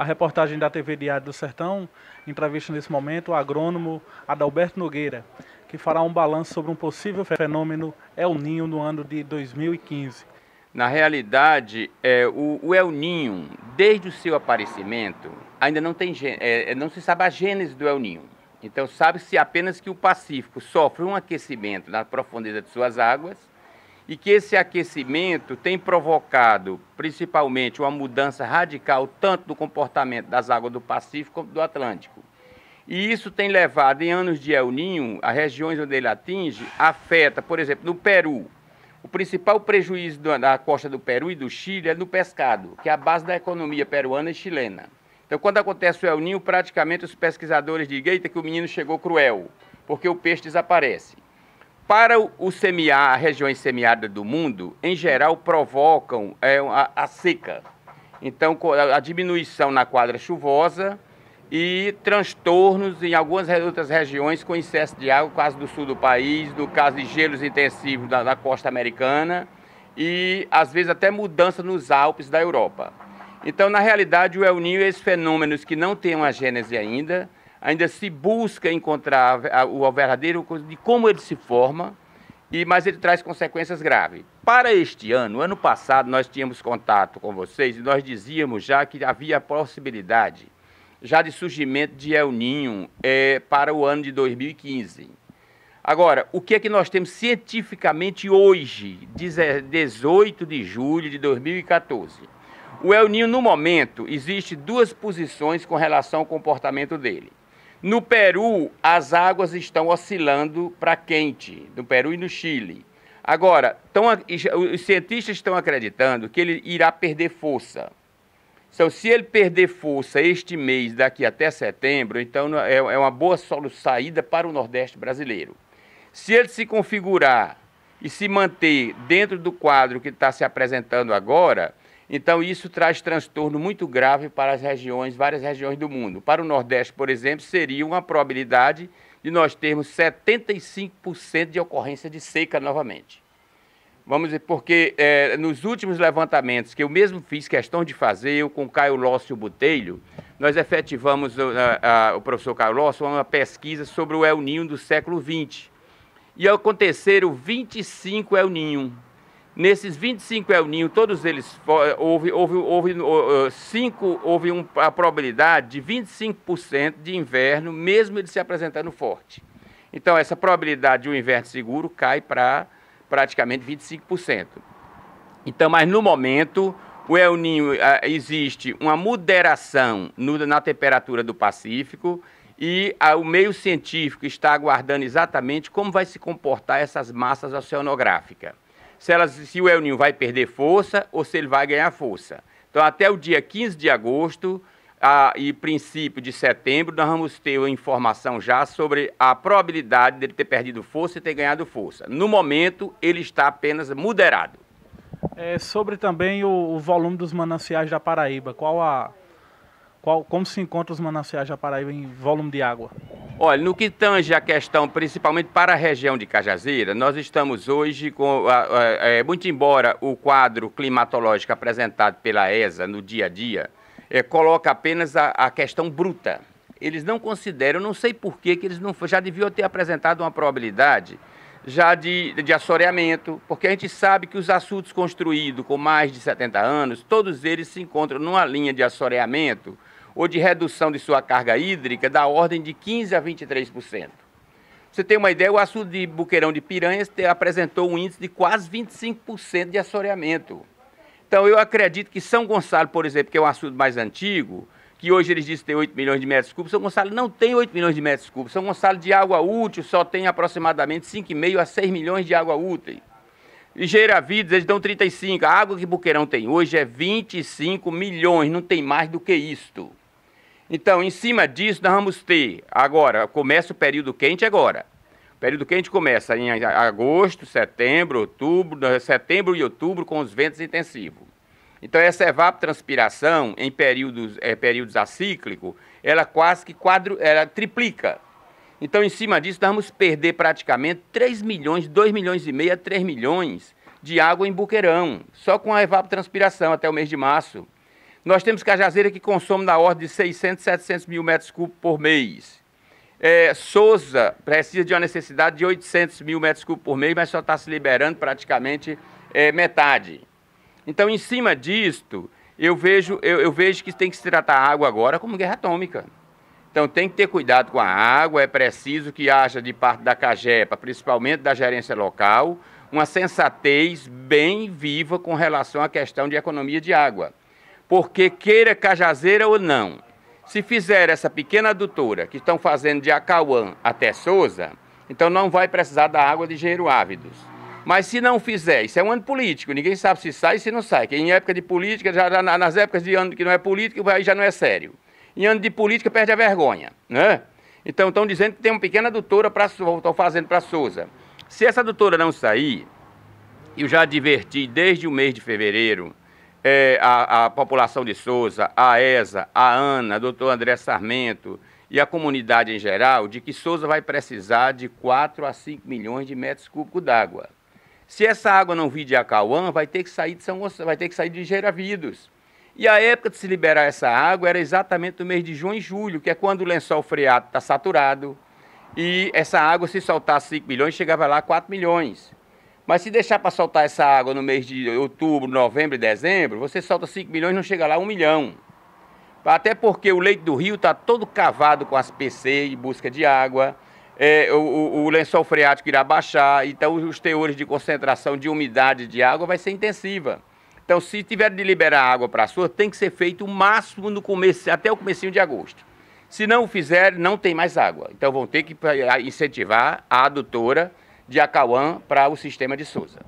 A reportagem da TV Diário do Sertão entrevista nesse momento o agrônomo Adalberto Nogueira, que fará um balanço sobre um possível fenômeno El Ninho no ano de 2015. Na realidade, é, o, o, El Ninho, desde o seu aparecimento, ainda não, tem, é, é, não se sabe a gênese do El Ninho. Então, sabe-se apenas que o Pacífico sofre um aquecimento na profundeza de suas águas e que esse aquecimento tem provocado principalmente uma mudança radical tanto do comportamento das águas do Pacífico como do Atlântico. E isso tem levado, em anos de El Ninho, as regiões onde ele atinge, afeta, por exemplo, no Peru. O principal prejuízo da costa do Peru e do Chile é no pescado, que é a base da economia peruana e chilena. Então, quando acontece o El Ninho, praticamente os pesquisadores dizem que o menino chegou cruel, porque o peixe desaparece para o a regiões semiárida do mundo, em geral, provocam é, a, a seca. Então, a diminuição na quadra chuvosa e transtornos em algumas outras regiões com excesso de água, no caso do sul do país, no caso de gelos intensivos na, costa americana e, às vezes, até mudança nos Alpes da Europa. Então, na realidade, o El Niño, é esses fenômenos que não têm uma gênese ainda, ainda se busca encontrar o verdadeiro de como ele se forma, e mas ele traz consequências graves. Para este ano, ano passado nós tínhamos contato com vocês e nós dizíamos já que havia a possibilidade já de surgimento de El Ninho é, para o ano de 2015. Agora, o que é que nós temos cientificamente hoje, 18 de julho de 2014? O El Ninho, no momento, existe duas posições com relação ao comportamento dele. No Peru, as águas estão oscilando para quente, no Peru e no Chile. Agora, tão, os cientistas estão acreditando que ele irá perder força. Então, se ele perder força este mês, daqui até setembro, então é, é uma boa saída para o Nordeste brasileiro. Se ele se configurar e se manter dentro do quadro que está se apresentando agora, então, isso traz transtorno muito grave para as regiões, várias regiões do mundo. Para o Nordeste, por exemplo, seria uma probabilidade de nós termos 75% de ocorrência de seca novamente. Vamos ver porque é, nos últimos levantamentos que eu mesmo fiz questão de fazer, eu com Caio Lócio Botelho, nós efetivamos, a, a, o professor Caio Lócio, uma pesquisa sobre o El Ninho do século XX. E aconteceram 25 El Ninho Nesses 25 El Ninho, todos eles, eh, houve, houve, houve, cinco, houve um, a probabilidade de 25% de inverno, mesmo ele se apresentando forte. Então, essa probabilidade de um inverno seguro cai para praticamente 25%. Então, mas no momento, o El Ninho, eh, existe uma moderação no, na temperatura do Pacífico e a, o meio científico está aguardando exatamente como vai se comportar essas massas oceanográficas se, elas, se o El Ninho vai perder força ou se ele vai ganhar força. Então, até o dia 15 de agosto a, e princípio de setembro, nós vamos ter informação já sobre a probabilidade dele ter perdido força e ter ganhado força. No momento, ele está apenas moderado. É, sobre também o, o, volume dos mananciais da Paraíba, qual a, qual, como se encontra os mananciais da Paraíba em volume de água? Olha, no que tange a questão, principalmente para a região de Cajazeira, nós estamos hoje com. É, muito embora o quadro climatológico apresentado pela ESA no dia a dia é, coloca apenas a, a, questão bruta. Eles não consideram, não sei por que eles não já deviam ter apresentado uma probabilidade já de, de assoreamento, porque a gente sabe que os assuntos construídos com mais de 70 anos, todos eles se encontram numa linha de assoreamento ou de redução de sua carga hídrica da ordem de 15% a 23%. Você tem uma ideia, o açude de Buqueirão de Piranhas te, apresentou um índice de quase 25% de assoreamento. Então, eu acredito que São Gonçalo, por exemplo, que é um açude mais antigo, que hoje eles dizem ter 8 milhões de metros cúbicos, São Gonçalo não tem 8 milhões de metros cúbicos. São Gonçalo de água útil só tem aproximadamente 5,5 a 6 milhões de água útil. E Geira eles dão 35. A água que Buqueirão tem hoje é 25 milhões, não tem mais do que isto. Então, em cima disso, nós vamos ter agora, começa o período quente agora. O período quente começa em agosto, setembro, outubro, setembro e outubro com os ventos intensivos. Então, essa evapotranspiração em períodos, é, períodos acíclicos, ela quase que quadro, ela triplica. Então, em cima disso, nós vamos perder praticamente 3 milhões, 2 milhões e meio a 3 milhões de água em Buqueirão, só com a evapotranspiração até o mês de março. Nós temos cajazeira que consome na ordem de 600, 700 mil metros cúbicos por mês. É, Souza precisa de uma necessidade de 800 mil metros cúbicos por mês, mas só está se liberando praticamente é, metade. Então, em cima disto, eu vejo, eu, eu vejo que tem que se tratar a água agora como guerra atômica. Então tem que ter cuidado com a água, é preciso que haja de parte da CAGEPA, principalmente da gerência local, uma sensatez bem viva com relação à questão de economia de água porque queira Cajazeira ou não, se fizer essa pequena adutora que estão fazendo de Acauã até Souza, então não vai precisar da água de Engenheiro Ávidos. Mas se não fizer, isso é um ano político, ninguém sabe se sai e se não sai. Que em época de política, já nas épocas de ano que não é político, aí já não é sério. Em ano de política perde a vergonha, né? Então estão dizendo que tem uma pequena adutora para estão fazendo para Souza. Se essa adutora não sair, eu já adverti desde o mês de fevereiro é, a, a, população de Souza, a ESA, a ANA, doutor André Sarmento e a comunidade em geral de que Souza vai precisar de 4 a 5 milhões de metros cúbicos d'água. Se essa água não vir de Acauã, vai ter que sair de São Gonçalo, vai ter que sair de Geravidos. E a época de se liberar essa água era exatamente no mês de junho e julho, que é quando o lençol freático está saturado, e essa água, se soltar 5 milhões, chegava lá a 4 milhões. Mas se deixar para soltar essa água no mês de outubro, novembro e dezembro, você solta 5 milhões e não chega lá 1 milhão. Até porque o leito do rio está todo cavado com as PC em busca de água, é, o, o, lençol freático irá baixar, então os teores de concentração de umidade de água vai ser intensiva. Então, se tiver de liberar água para a sua, tem que ser feito o máximo no começo, até o comecinho de agosto. Se não o fizer, não tem mais água. Então, vão ter que eh, incentivar a adutora de Acauã para o sistema de Souza.